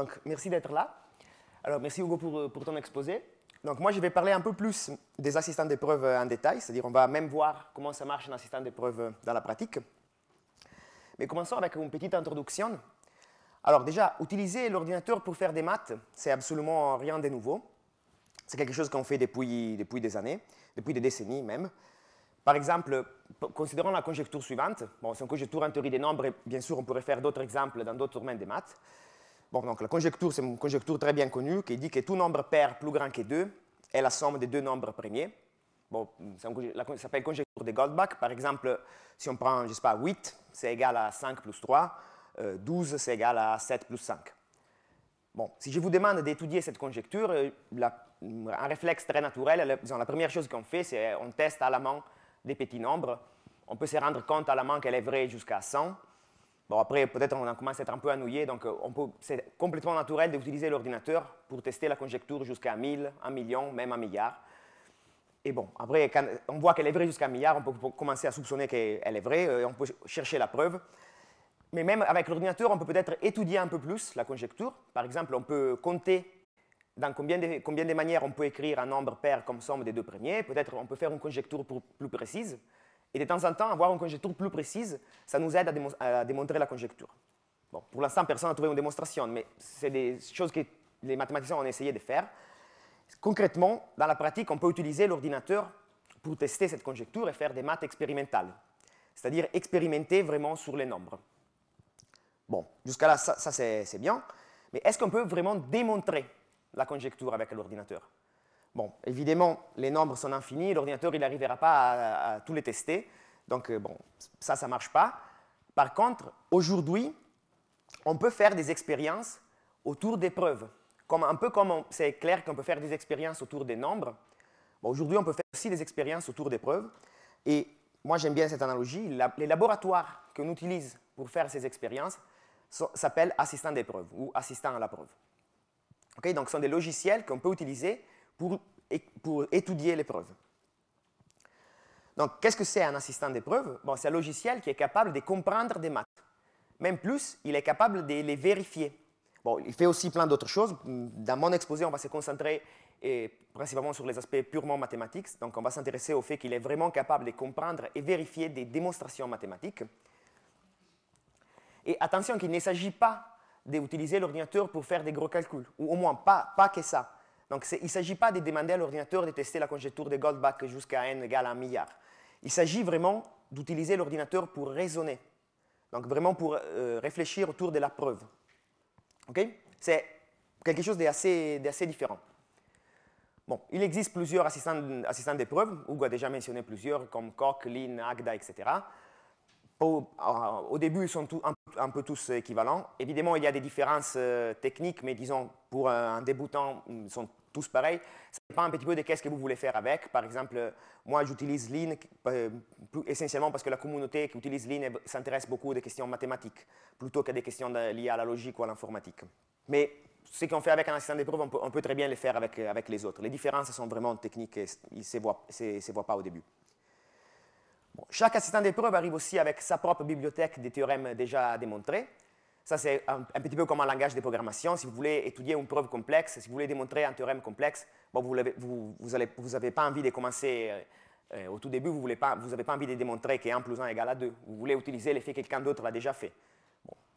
Donc, merci d'être là. Alors, merci Hugo pour, euh, pour, ton exposé. Donc, moi, je vais parler un peu plus des assistants d'épreuves euh, en détail, c'est-à-dire on va même voir comment ça marche un assistant d'épreuve euh, dans la pratique. Mais commençons avec une petite introduction. Alors déjà, utiliser l'ordinateur pour faire des maths, c'est absolument rien de nouveau. C'est quelque chose qu'on fait depuis, depuis des années, depuis des décennies même. Par exemple, considérons la conjecture suivante. Bon, c'est une conjecture en théorie des nombres, et bien sûr, on pourrait faire d'autres exemples dans d'autres domaines des maths. Bon, donc la conjecture, c'est une conjecture très bien connue qui dit que tout nombre pair plus grand que 2 est la somme des deux nombres premiers. Bon, ça s'appelle conjecture de Goldbach. Par exemple, si on prend, je pas, 8, c'est égal à 5 plus 3, 12, euh, c'est égal à 7 plus 5. Bon, si je vous demande d'étudier cette conjecture, euh, un réflexe très naturel, la, la première chose qu'on fait, c'est on teste à la main des petits nombres. On peut se rendre compte à la main qu'elle est vraie jusqu'à 100, Bon, après, peut-être on commence à être un peu ennuyé, donc euh, c'est complètement naturel d'utiliser l'ordinateur pour tester la conjecture jusqu'à 1000, 1 million, même 1 milliard. Et bon, après, on voit qu'elle est vraie jusqu'à 1 milliard, on peut commencer à soupçonner qu'elle est vraie, euh, et on peut chercher la preuve. Mais même avec l'ordinateur, on peut peut-être étudier un peu plus la conjecture. Par exemple, on peut compter dans combien de, manières on peut écrire un nombre pair comme somme des deux premiers. Peut-être on peut faire une conjecture plus précise. Et de temps en temps, avoir une conjecture plus précise, ça nous aide à, démontrer la conjecture. Bon, pour l'instant, personne n'a trouvé une démonstration, mais c'est des choses que les mathématiciens ont essayé de faire. Concrètement, dans la pratique, on peut utiliser l'ordinateur pour tester cette conjecture et faire des maths expérimentales, c'est-à-dire expérimenter vraiment sur les nombres. Bon, jusqu'à là, ça c'est bien, mais est-ce qu'on peut vraiment démontrer la conjecture avec l'ordinateur Bon, évidemment, les nombres sont infinis, l'ordinateur il n'arrivera pas à, tous les tester, donc euh, bon, ça, ça ne marche pas. Par contre, aujourd'hui, on peut faire des expériences autour des preuves, comme, un peu comme c'est clair qu'on peut faire des expériences autour des nombres. aujourd'hui, on peut faire aussi des expériences autour des preuves, et moi j'aime bien cette analogie, les laboratoires qu'on utilise pour faire ces expériences s'appellent assistants d'épreuves ou assistants à la preuve. donc, ce sont des logiciels qu'on peut utiliser pour, pour étudier l'épreuve. Donc, qu'est-ce que c'est un assistant d'épreuve bon, C'est un logiciel qui est capable de comprendre des maths. Même plus, il est capable de les vérifier. Bon, il fait aussi plein d'autres choses. Dans mon exposé, on va se concentrer et, principalement sur les aspects purement mathématiques. Donc, on va s'intéresser au fait qu'il est vraiment capable de comprendre et vérifier des démonstrations mathématiques. Et attention qu'il ne s'agit pas d'utiliser l'ordinateur pour faire des gros calculs, ou au moins pas, pas que ça. Donc, il ne s'agit pas de demander à l'ordinateur de tester la conjecture de Goldbach jusqu'à n égale à 1 milliard. Il s'agit vraiment d'utiliser l'ordinateur pour raisonner, donc vraiment pour euh, réfléchir autour de la preuve. OK C'est quelque chose d'assez assez différent. Bon, il existe plusieurs assistants, assistants d'épreuve, Hugo a déjà mentionné plusieurs, comme Koch, Lin, Agda, etc. Euh, au, début, ils sont un, peu tous équivalents. Évidemment, il y a des différences euh, techniques, mais disons, pour un débutant, ils sont tous pareils. Ça dépend un petit peu de qu'est-ce que vous voulez faire avec. Par exemple, euh, moi, j'utilise Lean euh, essentiellement parce que la communauté qui utilise Lean s'intéresse beaucoup aux questions mathématiques plutôt qu'à des questions liées à la logique ou à l'informatique. Mais ce qu'on fait avec un assistant d'épreuve, on peut, on peut très bien le faire avec, euh, les autres. Les différences sont vraiment techniques et ils ne se voient, pas au début. chaque assistant d'épreuve arrive aussi avec sa propre bibliothèque des théorèmes déjà démontrés. Ça, c'est un, petit peu comme un langage de programmation. Si vous voulez étudier une preuve complexe, si vous voulez démontrer un théorème complexe, vous n'avez pas envie de commencer euh, euh, au tout début, vous n'avez pas, pas, envie de démontrer que 1 plus 1 égale à 2. Vous voulez utiliser l'effet que quelqu'un d'autre l'a déjà fait.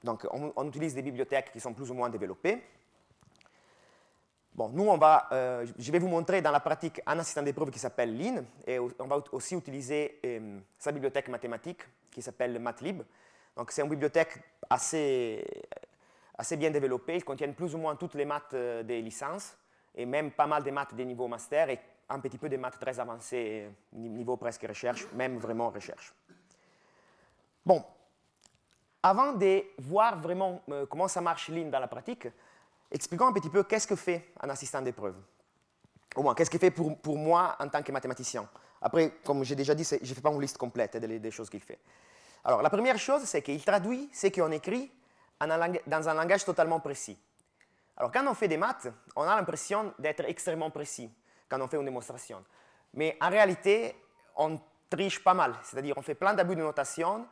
Donc, on, utilise des bibliothèques qui sont plus ou moins développées. Bon, nous, on va, euh, je vais vous montrer dans la pratique un assistant d'épreuve qui s'appelle Lean, et on va aussi utiliser sa bibliothèque mathématique qui s'appelle MATLIB. Donc c'est une bibliothèque assez, assez bien développée. Ils contiennent plus ou moins toutes les maths euh, des licences et même pas mal des maths des niveaux master et un petit peu des maths très avancées, niveau presque recherche, même vraiment recherche. Bon, avant de voir vraiment euh, comment ça marche l'IN dans la pratique, expliquons un petit peu qu'est-ce que fait un assistant d'épreuve. Au moins, qu'est-ce qu'il fait pour, pour, moi en tant que mathématicien Après, comme j'ai déjà dit, je ne fais pas une liste complète des choses qu'il fait. Alors, la première chose, c'est qu'il traduit ce qu'on écrit dans un langage totalement précis. Alors, quand on fait des maths, on a l'impression d'être extrêmement précis quand on fait une démonstration. Mais en réalité, on triche pas mal. C'est-à-dire, on fait plein d'abus de notation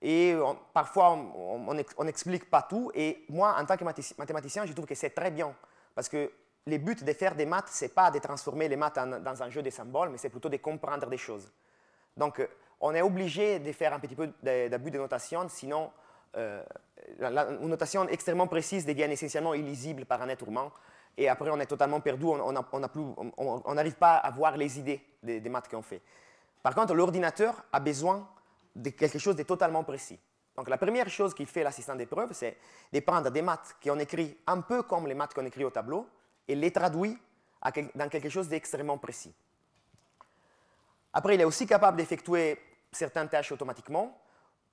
et parfois, on n'explique pas tout. Et moi, en tant que mathématicien, je trouve que c'est très bien parce que le but de faire des maths, ce n'est pas de transformer les maths dans un jeu de symboles, mais c'est plutôt de comprendre des choses. Donc, euh, on est obligé de faire un petit peu d'abus de notation, sinon euh, la, une notation extrêmement précise devient essentiellement illisible par un être humain. Et après, on est totalement perdu, on n'arrive pas à voir les idées des, maths qu'on fait. Par contre, l'ordinateur a besoin de quelque chose de totalement précis. Donc, la première chose qu'il fait l'assistant d'épreuve, c'est de prendre des maths qu'on écrit un peu comme les maths qu'on écrit au tableau et les traduit dans quelque chose d'extrêmement précis. Après, il est aussi capable d'effectuer certaines tâches automatiquement.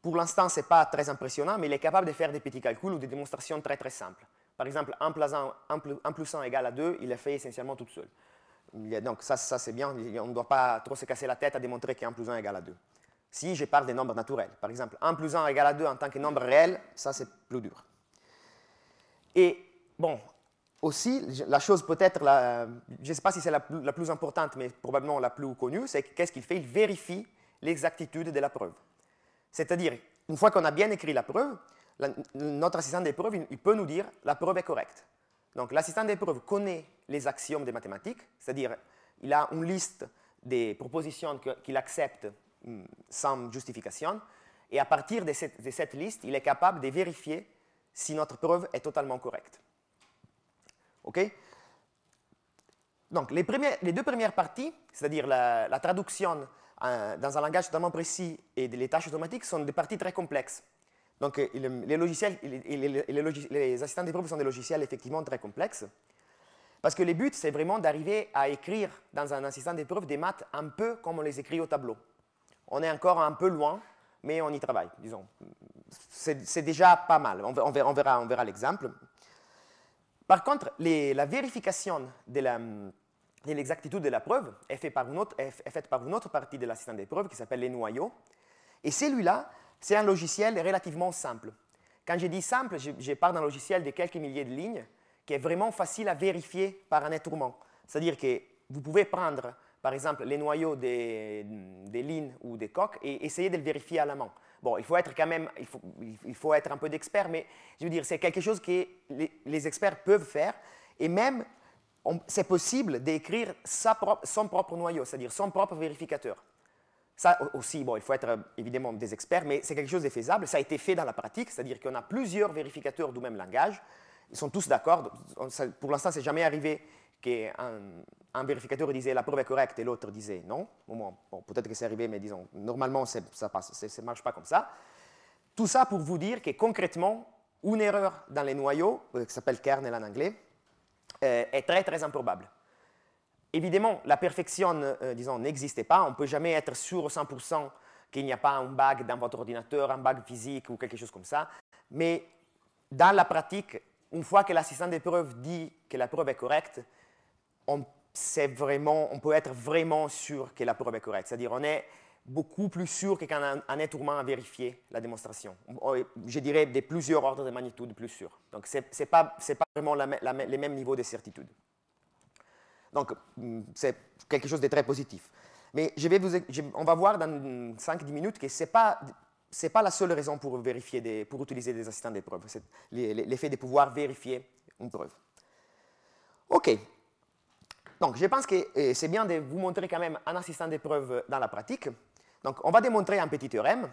Pour l'instant, ce n'est pas très impressionnant, mais il est capable de faire des petits calculs ou des démonstrations très très simples. Par exemple, 1 plus 1, égale à 2, il le fait essentiellement tout seul. Donc ça, ça c'est bien, on ne doit pas trop se casser la tête à démontrer qu'un plus 1 égale à 2. Si je parle des nombres naturels, par exemple, 1 plus 1 égale à 2 en tant que nombre réel, ça c'est plus dur. Et bon, aussi, la chose peut-être, je ne sais pas si c'est la, la, plus importante, mais probablement la plus connue, c'est qu'est-ce qu'il fait Il vérifie l'exactitude de la preuve. C'est-à-dire, une fois qu'on a bien écrit la preuve, notre assistant des preuves, il, peut nous dire la preuve est correcte. Donc l'assistant des preuves connaît les axiomes des mathématiques, c'est-à-dire il a une liste des propositions qu'il accepte hum, sans justification, et à partir de cette, liste, il est capable de vérifier si notre preuve est totalement correcte. OK Donc les, deux premières parties, c'est-à-dire la traduction euh, dans un langage totalement précis et les tâches automatiques sont des parties très complexes. Donc euh, les, logiciels, les, assistants d'épreuve sont des logiciels effectivement très complexes. Parce que le but, c'est vraiment d'arriver à écrire dans un assistant d'épreuve des maths un peu comme on les écrit au tableau. On est encore un peu loin, mais on y travaille, disons. C'est déjà pas mal. On, on verra, on verra l'exemple. Par contre, la vérification de la, et l'exactitude de la preuve est, faite par, par une autre partie de l'assistant des preuves qui s'appelle les noyaux. Et celui-là, c'est un logiciel relativement simple. Quand je dis simple, je, parle d'un logiciel de quelques milliers de lignes qui est vraiment facile à vérifier par un étourment C'est-à-dire que vous pouvez prendre, par exemple, les noyaux des, lignes ou des coques et essayer de le vérifier à la main. Bon, il faut être quand même, il faut, il faut être un peu d'expert, mais je veux dire, c'est quelque chose que les, les experts peuvent faire. Et même c'est possible d'écrire son propre noyau, c'est-à-dire son propre vérificateur. Ça aussi, bon, il faut être euh, évidemment des experts, mais c'est quelque chose de faisable. Ça a été fait dans la pratique, c'est-à-dire qu'on a plusieurs vérificateurs du même langage. Ils sont tous d'accord. Pour l'instant, c'est jamais arrivé qu'un un vérificateur disait la preuve est correcte et l'autre disait non. Bon, Peut-être que c'est arrivé, mais disons, normalement, ça ne marche pas comme ça. Tout ça pour vous dire que concrètement, une erreur dans les noyaux, euh, qui s'appelle kernel en anglais, euh, est très, très improbable. Évidemment, la perfection, euh, disons, n'existe pas. On ne peut jamais être sûr au 100% qu'il n'y a pas un bug dans votre ordinateur, un bug physique ou quelque chose comme ça. Mais dans la pratique, une fois que l'assistant d'épreuve dit que la preuve est correcte, on, vraiment, on peut être vraiment sûr que la preuve est correcte. C'est-à-dire, on est beaucoup plus sûr que quand un, est a la démonstration. Oh, je dirais de plusieurs ordres de magnitude plus sûr. Donc, ce n'est pas, vraiment la, même les mêmes niveaux de certitude. Donc, mm, c'est quelque chose de très positif. Mais on va voir dans 5-10 minutes que ce n'est pas, la seule raison pour, pour utiliser des assistants d'épreuves. C'est l'effet de pouvoir vérifier une preuve. OK. Donc, je pense que c'est bien de vous montrer quand même un assistant d'épreuve dans la pratique. Donc on va démontrer un petit théorème.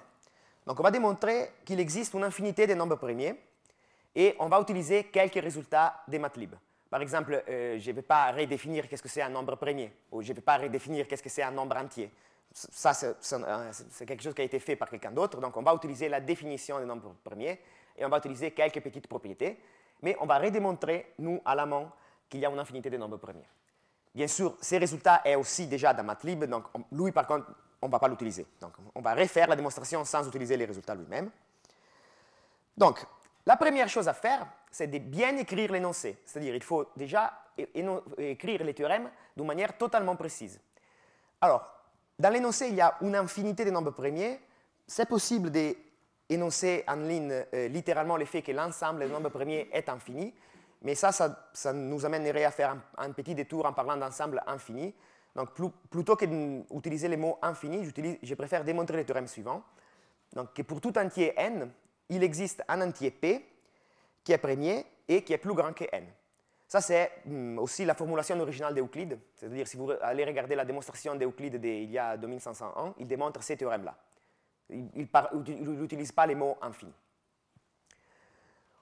Donc on va démontrer qu'il existe une infinité de nombres premiers et on va utiliser quelques résultats des Matlib. Par exemple, euh, je ne vais pas redéfinir qu'est-ce que c'est un nombre premier ou je ne vais pas redéfinir qu'est-ce que c'est un nombre entier. Ça, euh, c'est quelque chose qui a été fait par quelqu'un d'autre. Donc on va utiliser la définition des nombres premiers et on va utiliser quelques petites propriétés. Mais on va redémontrer, nous, à l'amont, qu'il y a une infinité de nombres premiers. Bien sûr, ces résultats sont aussi déjà dans Matlib. donc lui, par contre, on ne va pas l'utiliser. Donc, on va refaire la démonstration sans utiliser les résultats lui-même. Donc, la première chose à faire, c'est de bien écrire l'énoncé. C'est-à-dire, il faut déjà écrire les théorèmes d'une manière totalement précise. Alors, dans l'énoncé, il y a une infinité de nombres premiers. C'est possible d'énoncer en ligne euh, littéralement le fait que l'ensemble des nombres premiers est infini. Mais ça, ça, nous amènerait à faire un petit détour en parlant d'ensemble infini. Donc plutôt que d'utiliser les mots infinis, je préfère démontrer le théorème suivant. Donc pour tout entier n, il existe un entier p qui est premier et qui est plus grand que n. Ça, c'est hmm, aussi la formulation originale d'Euclide. C'est-à-dire, si vous allez regarder la démonstration d'Euclide d'il y a ans, il démontre ces théorèmes-là. Il n'utilise pas les mots infinis.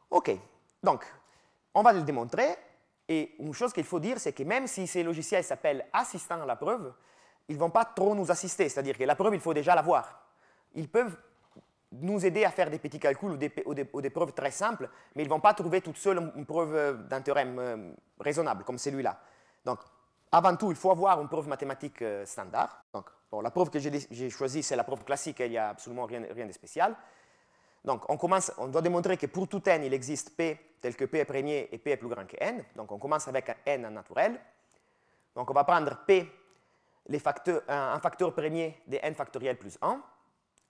OK. Donc, on va le démontrer. Et une chose qu'il faut dire, c'est que même si ces logiciels s'appellent assistants à la preuve, ils ne vont pas trop nous assister, c'est-à-dire que la preuve, il faut déjà l'avoir. Ils peuvent nous aider à faire des petits calculs ou des, preuves très simples, mais ils ne vont pas trouver toute seule une preuve euh, d'un théorème euh, raisonnable comme celui-là. Donc, avant tout, il faut avoir une preuve mathématique euh, standard. Donc, la preuve que j'ai choisie, c'est la preuve classique, il n'y a absolument rien, rien de spécial. Donc, on, doit démontrer que pour tout n, il existe P tel que P est premier et P est plus grand que n. Donc, on commence avec un n naturel. Donc, on va prendre P, un, facteur premier des n factoriel plus 1,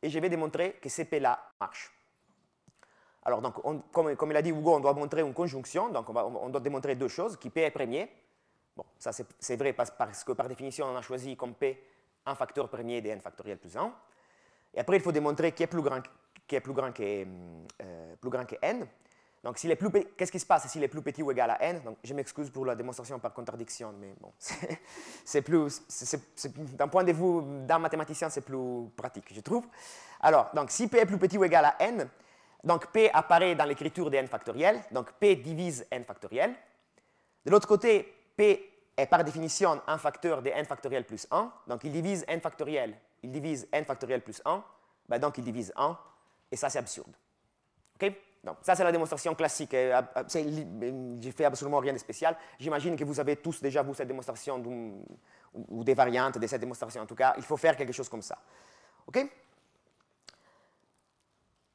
et je vais démontrer que ces P-là marche. Alors, comme, comme, il a dit Hugo, on doit montrer une conjonction, donc on, doit démontrer deux choses, qui P est premier. Bon, ça c'est vrai parce, que par définition, on a choisi comme P un facteur premier de n factoriel plus 1. Et après, il faut démontrer qui est plus grand, euh, plus grand, que, n. Donc, qu'est-ce qui se passe s'il est plus petit ou égal à n Donc, Je m'excuse pour la démonstration par contradiction, mais bon, c'est plus, d'un point de vue d'un mathématicien, c'est plus pratique, je trouve. Alors, donc, si p est plus petit ou égal à n, donc p apparaît dans l'écriture de n factoriel, donc p divise n factoriel. De l'autre côté, p est par définition un facteur de n factoriel plus 1, donc il divise n factoriel il divise n factoriel plus 1, ben, donc il divise 1, et ça c'est absurde. donc, ça, c'est la démonstration classique. Euh, euh, j'ai fait absolument rien de spécial. J'imagine que vous avez tous déjà, vu cette démonstration ou des variantes de cette démonstration. En tout cas, il faut faire quelque chose comme ça. OK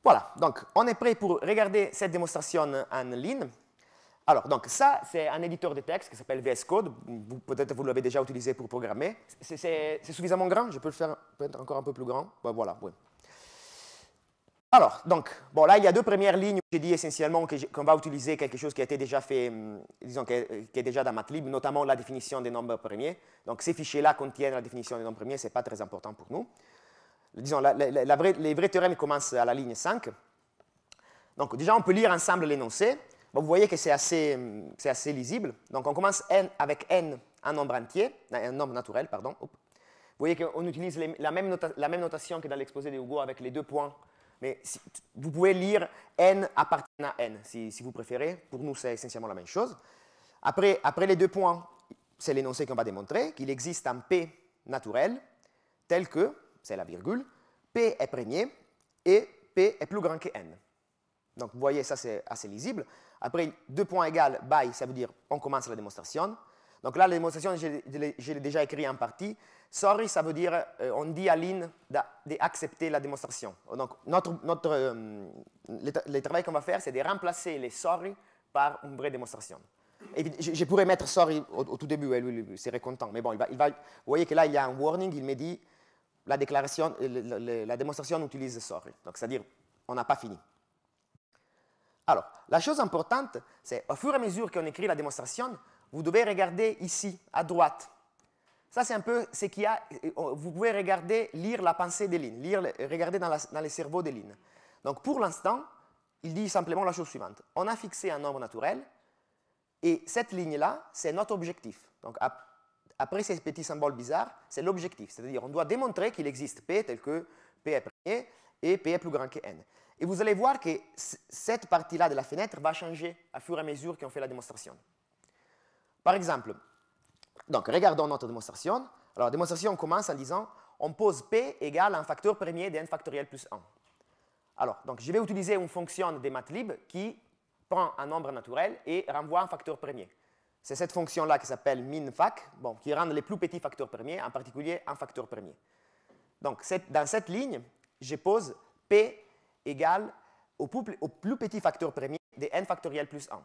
Voilà. Donc, on est prêt pour regarder cette démonstration en ligne. Alors, donc ça, c'est un éditeur de texte qui s'appelle VS Code. Peut-être vous l'avez déjà utilisé pour programmer. C'est suffisamment grand, je peux le faire peut-être encore un peu plus grand. Ben, voilà, Alors, donc, bon, là, il y a deux premières lignes. J'ai dit essentiellement qu'on va utiliser quelque chose qui a été déjà fait, hum, disons, qui est, déjà dans Matlib, notamment la définition des nombres premiers. Donc, ces fichiers-là contiennent la définition des nombres premiers, ce n'est pas très important pour nous. Disons, les vrais théorèmes commencent à la ligne 5. Donc, déjà, on peut lire ensemble l'énoncé vous voyez que c'est assez, lisible. Donc on commence n avec n, un nombre entier, un nombre naturel, pardon. Vous voyez qu'on utilise la, même notation que dans l'exposé de Hugo avec les deux points. Mais vous pouvez lire n appartient à n, si, vous préférez. Pour nous, c'est essentiellement la même chose. Après, après les deux points, c'est l'énoncé qu'on va démontrer, qu'il existe un P naturel tel que, c'est la virgule, P est premier et P est plus grand que n. Donc vous voyez, ça c'est assez lisible. Après, deux points égales by, ça veut dire on commence la démonstration. Donc là, la démonstration, je l'ai déjà écrit en partie. Sorry, ça veut dire euh, on dit à Lynn d'accepter la démonstration. Donc, notre, notre, euh, le, travail qu'on va faire, c'est de remplacer les sorry par une vraie démonstration. je, pourrais mettre sorry au, tout début, elle hein, lui, serait content. Mais bon, il va, il vous voyez que là, il y a un warning, il me dit la, la démonstration utilise sorry. Donc, c'est-à-dire, on n'a pas fini. Alors, la chose importante, c'est au fur et à mesure qu'on écrit la démonstration, vous devez regarder ici, à droite. Ça, c'est un peu ce qu'il y a. Euh, vous pouvez regarder, lire la pensée des lignes, regarder dans, le cerveau les cerveaux des lignes. Donc, pour l'instant, il dit simplement la chose suivante. On a fixé un nombre naturel, et cette ligne-là, c'est notre objectif. Donc, après ces petits symboles bizarres, c'est l'objectif. C'est-à-dire, on doit démontrer qu'il existe P tel que P est premier et P est plus grand que N. Et vous allez voir que cette partie-là de la fenêtre va changer à fur et à mesure qu'on fait la démonstration. Par exemple, donc regardons notre démonstration. Alors la démonstration commence en disant on pose P égale à un facteur premier de n factoriel plus 1. Alors, donc, je vais utiliser une fonction de MATLAB qui prend un nombre naturel et renvoie un facteur premier. C'est cette fonction-là qui s'appelle minfac, bon, qui rend les plus petits facteurs premiers, en particulier un facteur premier. Donc, dans cette ligne, je pose P égale au plus, au plus petit facteur premier de n factoriel plus 1.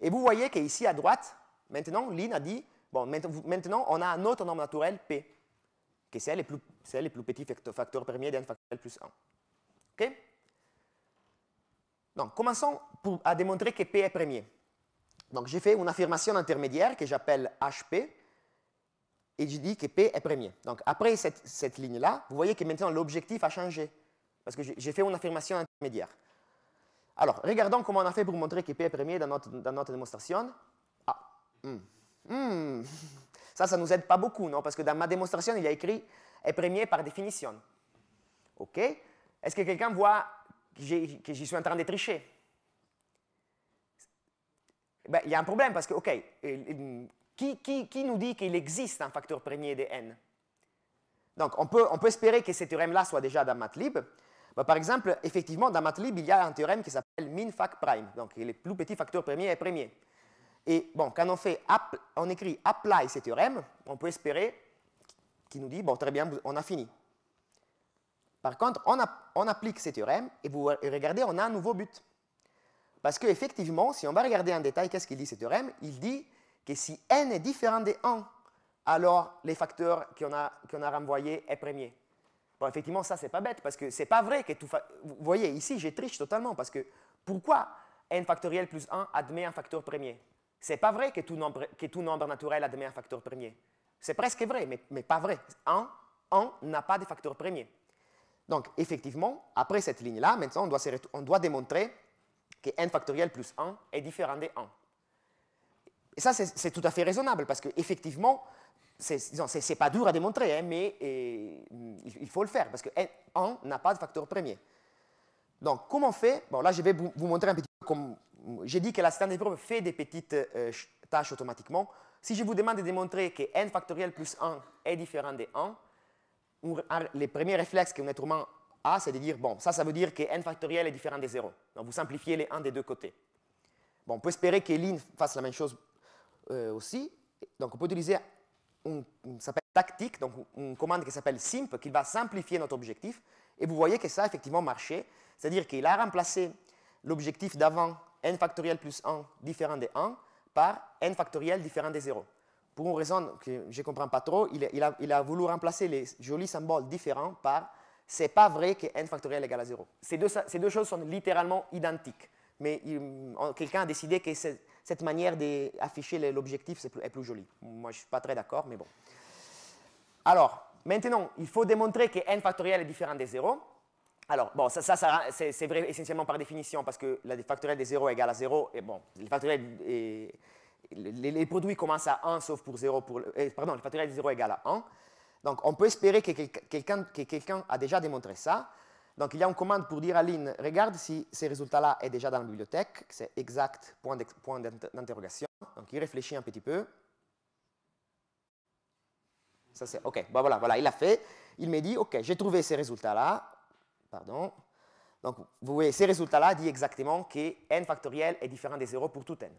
Et vous voyez qu'ici à droite, maintenant, Lynn a dit, bon, maintenant on a un autre nombre naturel P, que c'est le plus, plus petit facteur premier de n factoriel plus 1. OK Donc, commençons à démontrer que P est premier. Donc, j'ai fait une affirmation intermédiaire que j'appelle HP, et je dis que P est premier. Donc, après cette ligne-là, vous voyez que maintenant l'objectif a changé parce que j'ai fait une affirmation intermédiaire. Alors, regardons comment on a fait pour montrer que P est premier dans notre, dans démonstration. Ah, hmm. Hmm. ça, ça ne nous aide pas beaucoup, non Parce que dans ma démonstration, il y a écrit est premier par définition. OK Est-ce que quelqu'un voit que j'y suis en train de tricher ben, Il y a un problème parce que, OK, qui, qui, qui nous dit qu'il existe un facteur premier de n donc, on peut, on peut espérer que ce théorème-là soit déjà dans Matlib. Bah, par exemple, effectivement, dans Matlib, il y a un théorème qui s'appelle min-fac prime, donc le plus petit facteurs premier est premier. Et bon, quand on, fait on écrit apply ce théorème, on peut espérer qu'il nous dit, bon, très bien, on a fini. Par contre, on, applique ce théorème et vous regardez, on a un nouveau but. Parce qu'effectivement, si on va regarder en détail qu'est-ce qu'il dit ce théorème, il dit que si n est différent de 1, alors les facteurs qu'on a, a renvoyés est premier. Bon, effectivement, ça, c'est pas bête, parce que c'est pas vrai que tout... Vous voyez, ici, j'ai triche totalement, parce que pourquoi n factoriel plus 1 admet un facteur premier C'est pas vrai que tout, nombre, naturel admet un facteur premier. C'est presque vrai, mais, pas vrai. 1, n'a pas de facteur premier. Donc, effectivement, après cette ligne-là, maintenant, on doit, démontrer que n factoriel plus 1 est différent de 1. Et ça, c'est tout à fait raisonnable, parce qu'effectivement, c'est pas dur à démontrer, hein, mais il faut le faire, parce que 1 eh, n'a pas de facteur premier. Donc, comment on fait Bon, là, je vais vous, montrer un petit peu J'ai dit que la des d'épreuve fait des petites euh, tâches automatiquement. Si je vous demande de démontrer que n factoriel plus 1 est différent de 1, les premiers réflexes qu'un être humain a, c'est de dire, bon, ça, ça veut dire que n factoriel est différent de 0. Donc, vous simplifiez les 1 des deux côtés. Bon, on peut espérer que fasse la même chose euh, aussi. Donc on peut utiliser une, tactique, donc une commande qui s'appelle simp, qui va simplifier notre objectif. Et vous voyez que ça a effectivement marché. C'est-à-dire qu'il a remplacé l'objectif d'avant, n factoriel plus 1 différent de 1, par n factoriel différent de 0. Pour une raison que je ne comprends pas trop, il a, voulu remplacer les jolis symboles différents par c'est pas vrai que n factoriel égale à 0. Ces deux, ces deux choses sont littéralement identiques. Mais hum, quelqu'un a décidé que cette manière d'afficher l'objectif est plus, est jolie. Moi, je ne suis pas très d'accord, mais bon. Alors, maintenant, il faut démontrer que n factoriel est différent de 0. Alors, bon, ça, c'est vrai essentiellement par définition, parce que la factorielle de 0 égale à 0, et bon, les produits commencent à 1, sauf pour 0, eh, pardon, la factorielle de 0 égale à 1. Donc, on peut espérer que quelqu'un a déjà démontré ça. Donc il y a une commande pour dire à Lynn, regarde si ce résultat-là est déjà dans la bibliothèque, c'est exact, point d'interrogation. Donc il réfléchit un petit peu. Ça c'est, ok, bah, voilà, voilà, il a fait. Il me dit, ok, j'ai trouvé ces résultats-là. Pardon. Donc vous voyez, ces résultats-là dit exactement que n factoriel est différent de 0 pour tout n.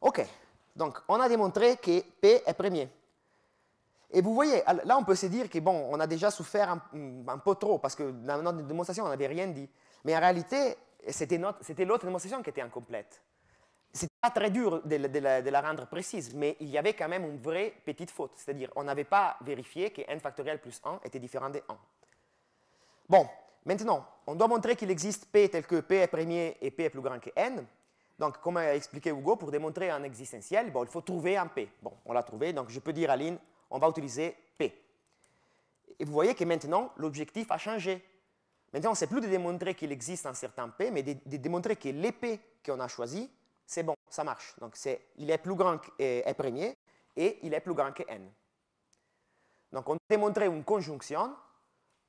Ok, donc on a démontré que P est premier. Et vous voyez, là, on peut se dire que bon, on a déjà souffert un, peu trop parce que dans notre démonstration, on n'avait rien dit. Mais en réalité, c'était l'autre démonstration qui était incomplète. C'était pas très dur de, la, rendre précise, mais il y avait quand même une vraie petite faute. C'est-à-dire, on n'avait pas vérifié que n factoriel plus 1 était différent de 1. Bon, maintenant, on doit montrer qu'il existe p tel que p est premier et p est plus grand que n. Donc, comme a expliqué Hugo, pour démontrer un existentiel, bon, il faut trouver un p. Bon, on l'a trouvé, donc je peux dire à l'in on va utiliser P. Et vous voyez que maintenant, l'objectif a changé. Maintenant, c'est plus de démontrer qu'il existe un certain P, mais de, démontrer que l'épée qu'on a choisi, c'est bon, ça marche. Donc, il est plus grand que euh, est premier et il est plus grand que n. Donc, on démontrer une conjonction.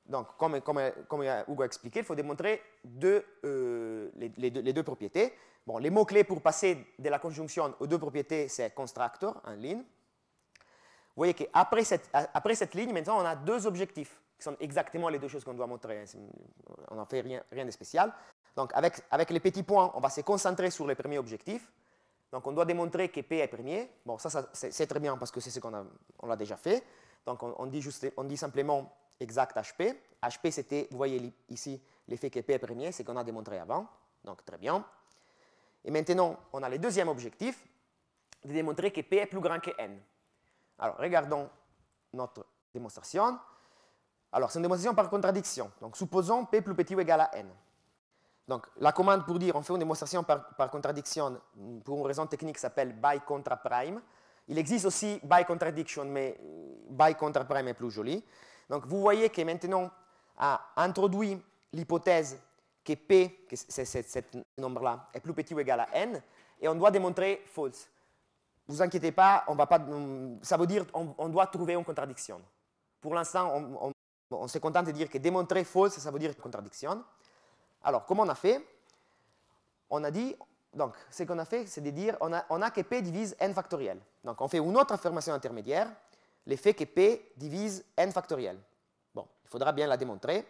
Donc, comme, Hugo a expliqué, il faut démontrer euh, les, deux, les, deux, propriétés. Bon, les mots-clés pour passer de la conjonction aux deux propriétés, c'est constructor en ligne vous voyez qu'après cette, après cette ligne, maintenant, on a deux objectifs qui sont exactement les deux choses qu'on doit montrer. Hein. On n'en fait rien, de spécial. Donc, avec, les petits points, on va se concentrer sur les premiers objectifs. Donc, on doit démontrer que P est premier. Bon, ça, c'est très bien parce que c'est ce qu'on a déjà fait. Donc, on, dit on dit simplement exact HP. HP, c'était, vous voyez ici, l'effet que P est premier, c'est qu'on a démontré avant. Donc, très bien. Et maintenant, on a le deuxième objectif, de démontrer que P est plus grand que N. Alors, regardons notre démonstration. Alors, c'est une démonstration par contradiction. Donc, supposons P plus petit ou égal à N. Donc, la commande pour dire on fait une démonstration par, contradiction mm, pour une raison technique s'appelle by contra prime. Il existe aussi by contradiction, mais euh, by contra prime est plus joli. Donc, vous voyez que maintenant a introduit l'hypothèse que P, que c'est ce nombre-là, est plus petit ou égal à N, et on doit démontrer false vous inquiétez pas, on va pas, ça veut dire qu'on doit trouver une contradiction. Pour l'instant, on, s'est on, contente de dire que démontrer fausse, ça veut dire contradiction. Alors, comment on a fait On a dit, donc, ce qu'on a fait, c'est de dire, on a, on a que P divise n factoriel. Donc, on fait une autre affirmation intermédiaire, l'effet que P divise n factoriel. Bon, il faudra bien la démontrer.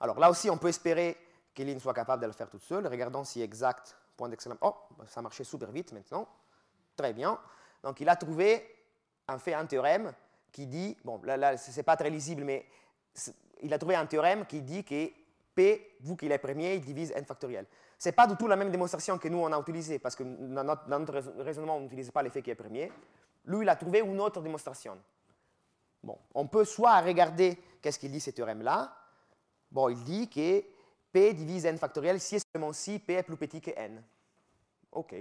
Alors, là aussi, on peut espérer qu'Eline soit capable de le faire toute seule. Regardons si exact, point d'exclamation. Oh, ça marchait super vite maintenant. Très bien. Donc il a trouvé en fait un théorème qui dit, bon là, là ce pas très lisible, mais il a trouvé un théorème qui dit que P, vu qu'il est premier, il divise n factoriel. Ce n'est pas du tout la même démonstration que nous on a utilisée, parce que dans notre, raisonnement, on n'utilise pas l'effet qui est premier. Lui, il a trouvé une autre démonstration. Bon, on peut soit regarder qu'est-ce qu'il dit ce théorème-là. Bon, il dit que P divise n factoriel si et seulement si P est plus petit que n. OK,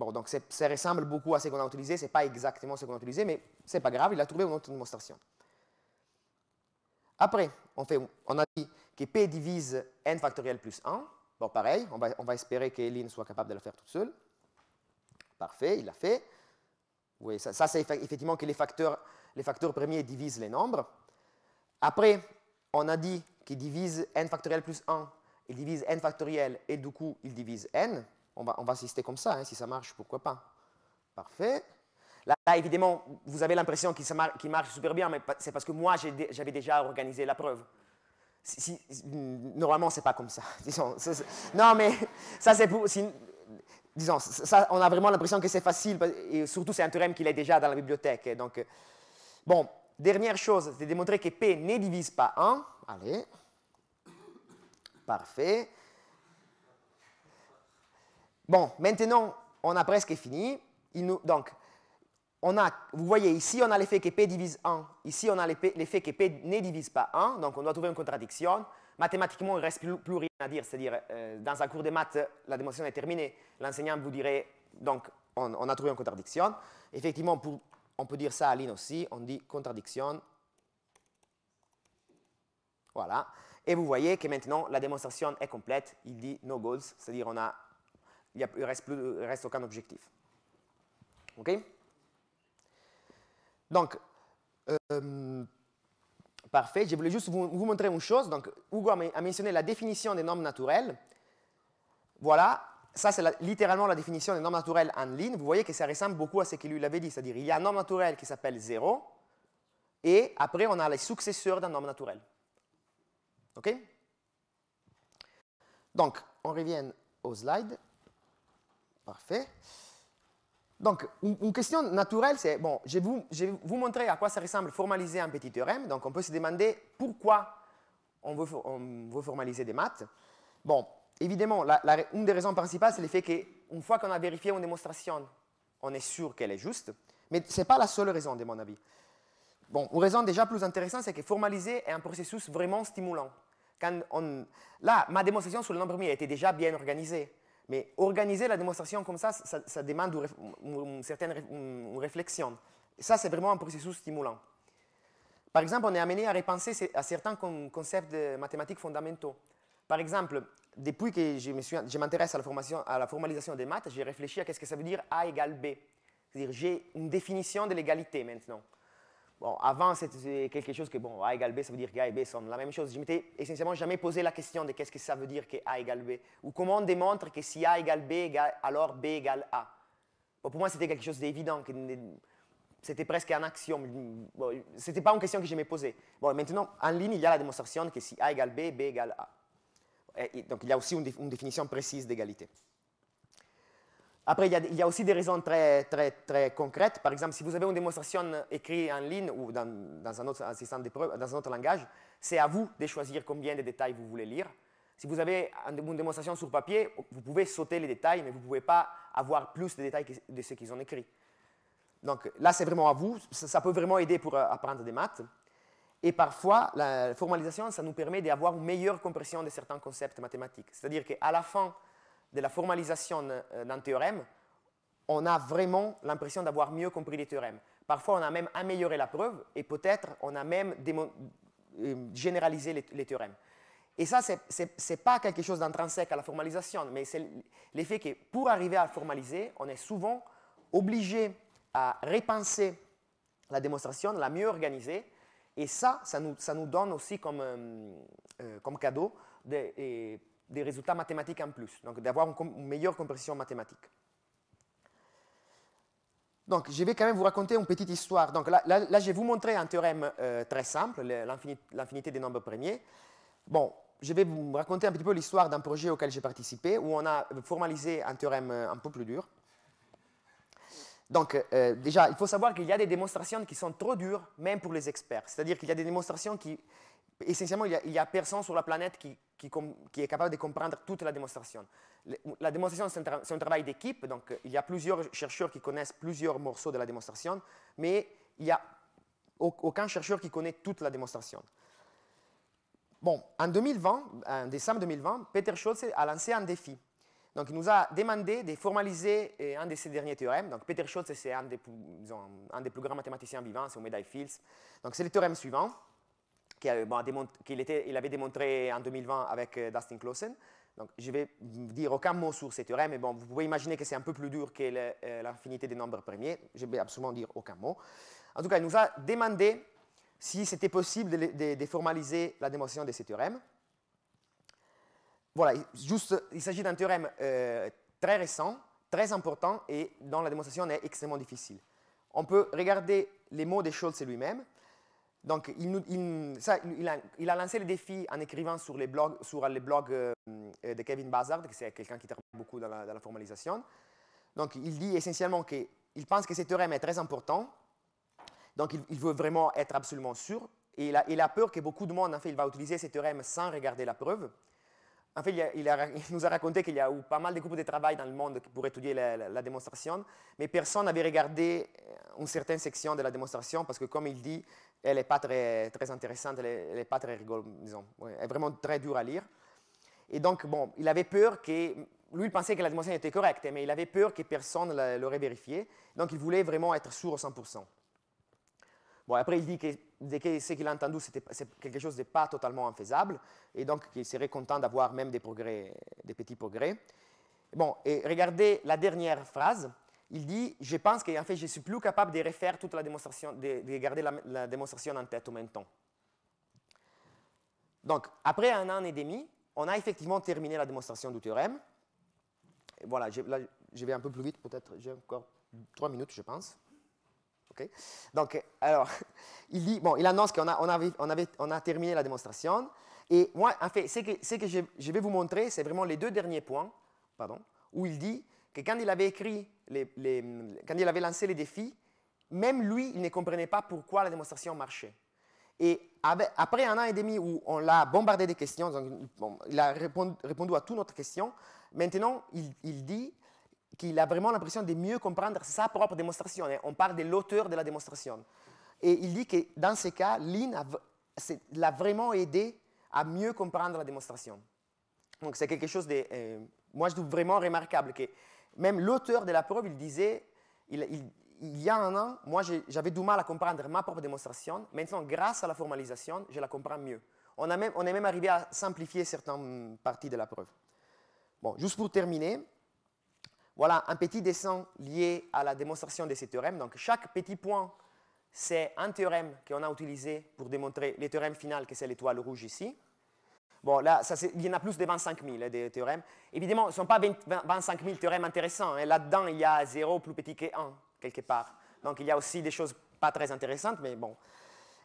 Bon, donc ça ressemble beaucoup à ce qu'on a utilisé, ce n'est pas exactement ce qu'on a utilisé, mais ce n'est pas grave, il a trouvé une autre démonstration. Après, on, a dit que P divise n factoriel plus 1. Bon, pareil, on va, espérer que Lynn soit capable de le faire toute seule. Parfait, il l'a fait. Oui, ça, ça c'est effectivement que les facteurs, les facteurs premiers divisent les nombres. Après, on a dit qu'il divise n factoriel plus 1, il divise n factoriel et du coup, il divise n on va, on assister comme ça, hein, si ça marche, pourquoi pas. Parfait. Là, évidemment, vous avez l'impression qu'il marche super bien, mais c'est parce que moi, j'avais déjà organisé la preuve. Si, hmm, normalement, c'est pas comme ça. non, mais ça, c'est pour... disons, ça, on a vraiment l'impression que c'est facile, et surtout, c'est un théorème qu'il est déjà dans la bibliothèque. Donc, euh, bon, dernière chose, c'est de démontrer que P ne divise pas 1. Allez. Parfait. Bon, maintenant, on a presque fini. Il nous, donc, on a, vous voyez, ici, on a l'effet que P divise 1. Ici, on a l'effet que P ne divise pas 1. Donc, on doit trouver une contradiction. Mathématiquement, il ne reste plus, rien à dire. C'est-à-dire, euh, dans un cours de maths, la démonstration est terminée. L'enseignant vous dirait, donc, on, a trouvé une contradiction. Effectivement, on peut dire ça à Lynn aussi. On dit contradiction. Voilà. Et vous voyez que maintenant, la démonstration est complète. Il dit no goals, c'est-à-dire on a il ne reste, aucun objectif. OK Donc, euh, parfait. Je voulais juste vous, montrer une chose. Donc, Hugo a mentionné la définition des normes naturelles. Voilà, ça c'est littéralement la définition des normes naturelles en ligne. Vous voyez que ça ressemble beaucoup à ce qu'il lui avait dit, c'est-à-dire il y a un norme naturel qui s'appelle 0, et après on a les successeurs d'un norme naturel. OK Donc, on revient au slide. Parfait. Donc, une question naturelle, c'est, bon, je vais, vous, vous, montrer à quoi ça ressemble formaliser un petit théorème. Donc, on peut se demander pourquoi on veut, formaliser des maths. Bon, évidemment, une des raisons principales, c'est le fait qu'une fois qu'on a vérifié une démonstration, on est sûr qu'elle est juste. Mais ce n'est pas la seule raison, de mon avis. Bon, une raison déjà plus intéressante, c'est que formaliser est un processus vraiment stimulant. Là, ma démonstration sur le nombre 1000 était déjà bien organisée. Mais organiser la démonstration comme ça, ça, demande une, certaine réflexion. ça, c'est vraiment un processus stimulant. Par exemple, on est amené à repenser à certains concepts de mathématiques fondamentaux. Par exemple, depuis que je m'intéresse à, la formalisation des maths, j'ai réfléchi à quest ce que ça veut dire A égale B. C'est-à-dire, j'ai une définition de l'égalité maintenant. Bon, avant, c'était quelque chose que, bon, A égale B, ça veut dire que A et B sont la même chose. Je m'étais essentiellement jamais posé la question de qu'est-ce que ça veut dire que A égale B, ou comment on démontre que si A égale B, alors B égale A. pour moi, c'était quelque chose d'évident, c'était presque un axiome. Bon, c'était pas une question que je me posée. Bon, maintenant, en ligne, il y a la démonstration que si A égale B, B égale A. donc, il y a aussi une définition précise d'égalité. Après, il y, a, aussi des raisons très, très, très concrètes. Par exemple, si vous avez une démonstration écrite en ligne ou dans, dans un autre dans un autre langage, c'est à vous de choisir combien de détails vous voulez lire. Si vous avez une démonstration sur papier, vous pouvez sauter les détails, mais vous ne pouvez pas avoir plus de détails que, de ce qu'ils ont écrit. Donc là, c'est vraiment à vous. Ça, peut vraiment aider pour euh, apprendre des maths. Et parfois, la formalisation, ça nous permet d'avoir une meilleure compréhension de certains concepts mathématiques. C'est-à-dire qu'à la fin, de la formalisation euh, d'un théorème, on a vraiment l'impression d'avoir mieux compris les théorèmes. Parfois, on a même amélioré la preuve et peut-être on a même euh, généralisé les, théorèmes. Et ça, ce n'est pas quelque chose d'intrinsèque à la formalisation, mais c'est l'effet que pour arriver à formaliser, on est souvent obligé à repenser la démonstration, la mieux organiser. Et ça, ça nous, donne aussi comme, euh, comme cadeau des résultats mathématiques en plus, donc d'avoir une, meilleure compréhension mathématique. Donc, je vais quand même vous raconter une petite histoire. Donc, là, je vais vous montrer un théorème euh, très simple, l'infinité des nombres premiers. Bon, je vais vous raconter un petit peu l'histoire d'un projet auquel j'ai participé, où on a formalisé un théorème euh, un peu plus dur. Donc, euh, déjà, il faut savoir qu'il y a des démonstrations qui sont trop dures, même pour les experts. C'est-à-dire qu'il y a des démonstrations qui, essentiellement, il n'y a, personne sur la planète qui qui, est capable de comprendre toute la démonstration. la démonstration, c'est un, travail d'équipe, donc euh, il y a plusieurs chercheurs qui connaissent plusieurs morceaux de la démonstration, mais il n'y a aucun chercheur qui connaît toute la démonstration. Bon, en 2020, en décembre 2020, Peter Schultz a lancé un défi. Donc, il nous a demandé de formaliser euh, un de ses derniers théorèmes. Donc, Peter Schultz, c'est un, un, des plus grands mathématiciens vivants, c'est Médaille Fields. Donc, c'est le théorème suivant. Bah, qu'il il avait démontré en 2020 avec euh, Dustin Clausen. Donc, je vais dire aucun mot sur ce théorème, mais bon, vous pouvez imaginer que c'est un peu plus dur que euh, l'infinité des nombres premiers. Je vais absolument dire aucun mot. En tout cas, il nous a demandé si c'était possible de, formaliser la démonstration de ce théorème. Voilà, juste, il s'agit d'un théorème euh, très récent, très important, et dont la démonstration est extrêmement difficile. On peut regarder les mots de Scholz lui-même. Donc, il, a, lancé le défi en écrivant sur les blogs, sur les blogs euh, euh, de Kevin Bazard, qui c'est quelqu'un qui travaille beaucoup dans la, formalisation. Donc, il dit essentiellement qu'il pense que ce théorème e est très important, donc il, veut vraiment être absolument sûr, et il a, peur que beaucoup de monde, en fait, il va utiliser ce théorème e sans regarder la preuve, en fait, il, nous a raconté qu'il y a eu pas mal de groupes de travail dans le monde pour étudier la, démonstration, mais personne n'avait regardé euh, une certaine section de la démonstration parce que, comme il dit, elle n'est pas très, intéressante, elle n'est pas très rigole, disons. elle est vraiment très dure à lire. Et donc, bon, il avait peur que lui, il pensait que la démonstration était correcte, mais il avait peur que personne l'aurait vérifiée. Donc, il voulait vraiment être sûr au 100%. Bon, après, il dit que, ce qu'il a entendu, c'est quelque chose de pas totalement infaisable, et donc qu'il serait content d'avoir même des des petits progrès. Bon, et regardez la dernière phrase. Il dit Je pense qu'en fait, je suis plus capable de refaire toute la démonstration, de, garder la, démonstration en tête au même temps. Donc, après un an et demi, on a effectivement terminé la démonstration du théorème. voilà, je vais un peu plus vite, peut-être, j'ai encore trois minutes, je pense. Donc, alors, il dit, bon, il annonce qu'on a, terminé la démonstration. Et moi, en fait, ce que, je, vais vous montrer, c'est vraiment les deux derniers points, pardon, où il dit que quand il avait écrit, quand il avait lancé les défis, même lui, il ne comprenait pas pourquoi la démonstration marchait. Et après un an et demi où on l'a bombardé de questions, il a répondu, à toutes nos questions, maintenant, il dit qu'il a vraiment l'impression de mieux comprendre sa propre démonstration. Hein. On parle de l'auteur de la démonstration. Et il dit que dans ce cas, Lynn l'a vraiment aidé à mieux comprendre la démonstration. Donc c'est quelque chose de, euh, moi je trouve vraiment remarquable que même l'auteur de la preuve, il disait, il, il y a un an, moi j'avais du mal à comprendre ma propre démonstration. Maintenant, grâce à la formalisation, je la comprends mieux. On, a même, on est même arrivé à simplifier certaines parties de la preuve. Bon, juste pour terminer, voilà un petit dessin lié à la démonstration de ces théorèmes. Donc chaque petit point, c'est un théorème qu'on a utilisé pour démontrer le théorème final, que c'est l'étoile rouge ici. Bon, là, il y en a plus de 25 000 hein, des théorèmes. Évidemment, ce ne sont pas 25 000 théorèmes intéressants. Hein. Là-dedans, il y a 0 plus petit que 1, quelque part. Donc, il y a aussi des choses pas très intéressantes, mais bon.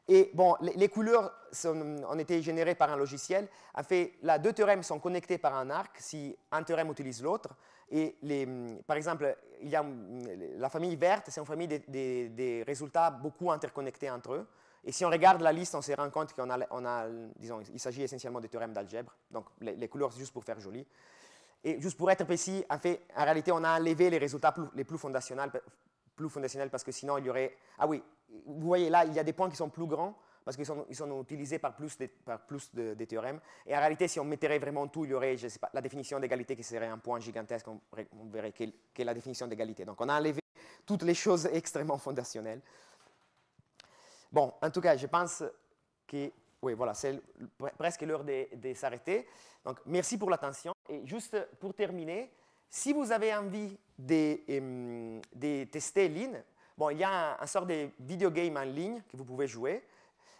Et bon, les, couleurs ont été générées par un logiciel. En fait, là, deux théorèmes sont connectés par un arc si un théorème utilise l'autre. Et les, par exemple, il la famille verte, c'est une famille des, résultats beaucoup interconnectés entre eux. Et si on regarde la liste, on se rend compte qu'on a, on a, disons, il s'agit essentiellement des théorèmes d'algèbre. Donc, les, couleurs, c'est juste pour faire joli. Et juste pour être précis, en fait, en réalité, on a enlevé les résultats les plus fondationnels, plus fondationnel parce que sinon il y aurait. Ah oui, vous voyez là, il y a des points qui sont plus grands parce qu'ils sont, ils sont utilisés par plus, de, par plus de, théorèmes. Et en réalité, si on mettait vraiment tout, il y aurait, je sais pas, la définition d'égalité qui serait un point gigantesque. On, verrait quelle, est la définition d'égalité. Donc on a enlevé toutes les choses extrêmement fondationnelles. Bon, en tout cas, je pense que oui, voilà, c'est presque l'heure de, de s'arrêter. Donc merci pour l'attention. Et juste pour terminer. Si vous avez envie euh, de, tester Lean, bon, il y a un, sorte sort de vidéo game en ligne que vous pouvez jouer.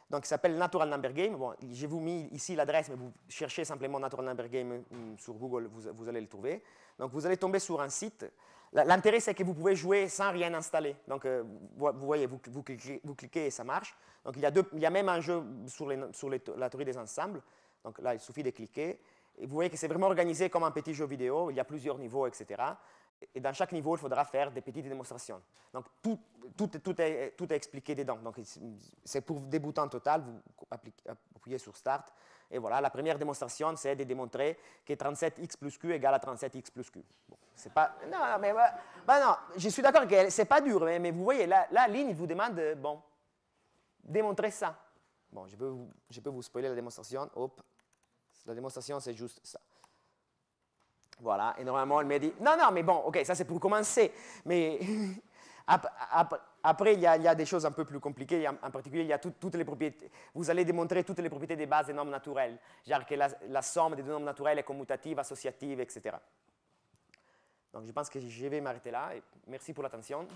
Donc, il s'appelle Natural Number Game. Bon, j'ai vous mis ici l'adresse, mais vous cherchez simplement Natural Number Game hum, sur Google, vous, allez le trouver. Donc, vous allez tomber sur un site. L'intérêt, c'est que vous pouvez jouer sans rien installer. Donc, euh, vous, voyez, vous, cliquez, et ça marche. Donc, il y a, même un jeu sur, la théorie des ensembles. Donc, là, il suffit de cliquer vous voyez que c'est vraiment organisé comme un petit jeu vidéo, il y a plusieurs niveaux, etc. Et dans chaque niveau, il faudra faire des petites démonstrations. Donc, tout, tout, est, tout expliqué dedans. Donc, c'est pour débutant total, vous appuyez sur Start. Et voilà, la première démonstration, c'est de démontrer que 37x plus q égale à 37x plus q. Bon, c'est pas... Non, mais... Bah non, je suis d'accord que c'est pas dur, mais, vous voyez, la, la ligne vous demande, bon, démontrer ça. Bon, je peux je peux vous spoiler la démonstration. Hop, la démonstration, c'est juste ça. Voilà, et normalement, elle me dit, non, non, mais bon, ok, ça c'est pour commencer, mais après, il y, a des choses un peu plus compliquées, en, particulier, il y a toutes les propriétés, vous allez démontrer toutes les propriétés des bases des normes naturelles, genre que la, somme des deux nombres naturels est commutative, associative, etc. Donc, je pense que je vais m'arrêter là, et merci pour l'attention.